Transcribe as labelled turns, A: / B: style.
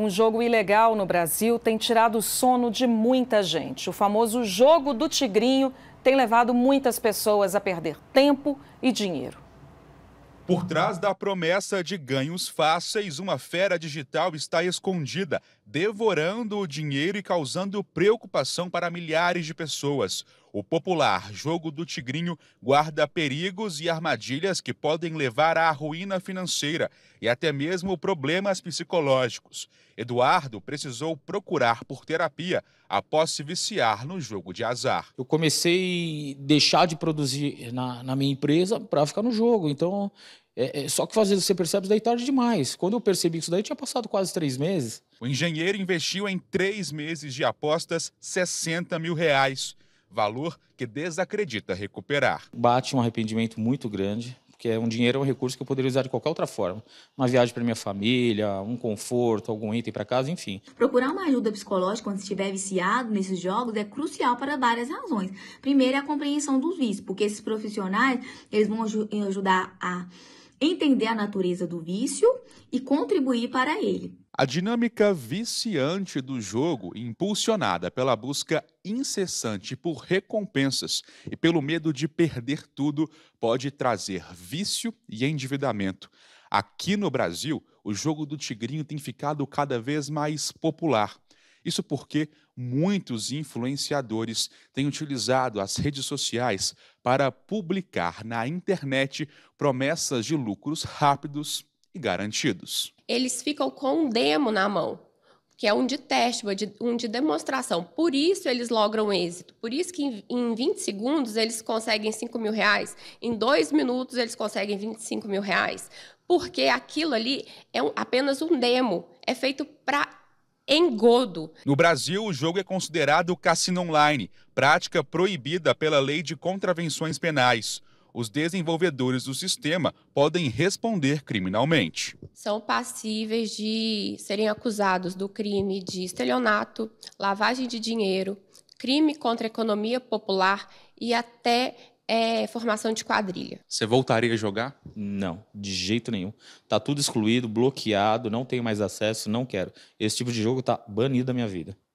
A: Um jogo ilegal no Brasil tem tirado o sono de muita gente. O famoso jogo do tigrinho tem levado muitas pessoas a perder tempo e
B: dinheiro. Por trás da promessa de ganhos fáceis, uma fera digital está escondida, devorando o dinheiro e causando preocupação para milhares de pessoas. O popular jogo do tigrinho guarda perigos e armadilhas que podem levar à ruína financeira e até mesmo problemas psicológicos. Eduardo precisou procurar por terapia após se viciar
C: no jogo de azar. Eu comecei a deixar de produzir na, na minha empresa para ficar no jogo. Então, é, é, só que às vezes você percebe isso daí tarde demais. Quando eu percebi que isso daí, tinha passado quase três meses.
B: O engenheiro investiu em três meses de apostas 60 mil reais valor
C: que desacredita recuperar. Bate um arrependimento muito grande, porque é um dinheiro, é um recurso que eu poderia usar de qualquer outra forma. Uma viagem para minha família, um conforto, algum item para casa, enfim.
A: Procurar uma ajuda psicológica quando estiver viciado nesses jogos é crucial para várias razões. Primeiro é a compreensão dos vícios, porque esses profissionais, eles vão aj ajudar a entender a natureza do vício e contribuir para
B: ele. A dinâmica viciante do jogo, impulsionada pela busca incessante por recompensas e pelo medo de perder tudo, pode trazer vício e endividamento. Aqui no Brasil, o jogo do Tigrinho tem ficado cada vez mais popular. Isso porque muitos influenciadores têm utilizado as redes sociais para publicar na internet promessas de lucros rápidos e garantidos.
A: Eles ficam com um demo na mão, que é um de teste, um de demonstração. Por isso eles logram êxito. Por isso que em 20 segundos eles conseguem 5 mil reais, em dois minutos eles conseguem 25 mil reais. Porque aquilo ali é um, apenas um demo, é feito para engodo.
B: No Brasil, o jogo é considerado cassino online, prática proibida pela Lei de Contravenções Penais. Os desenvolvedores do sistema podem responder criminalmente.
A: São passíveis de serem acusados do crime de estelionato, lavagem de dinheiro, crime contra a economia popular e até é, formação de quadrilha.
C: Você voltaria a jogar? Não, de jeito nenhum. Tá tudo excluído, bloqueado, não tenho mais acesso, não quero. Esse tipo de jogo tá banido da minha vida.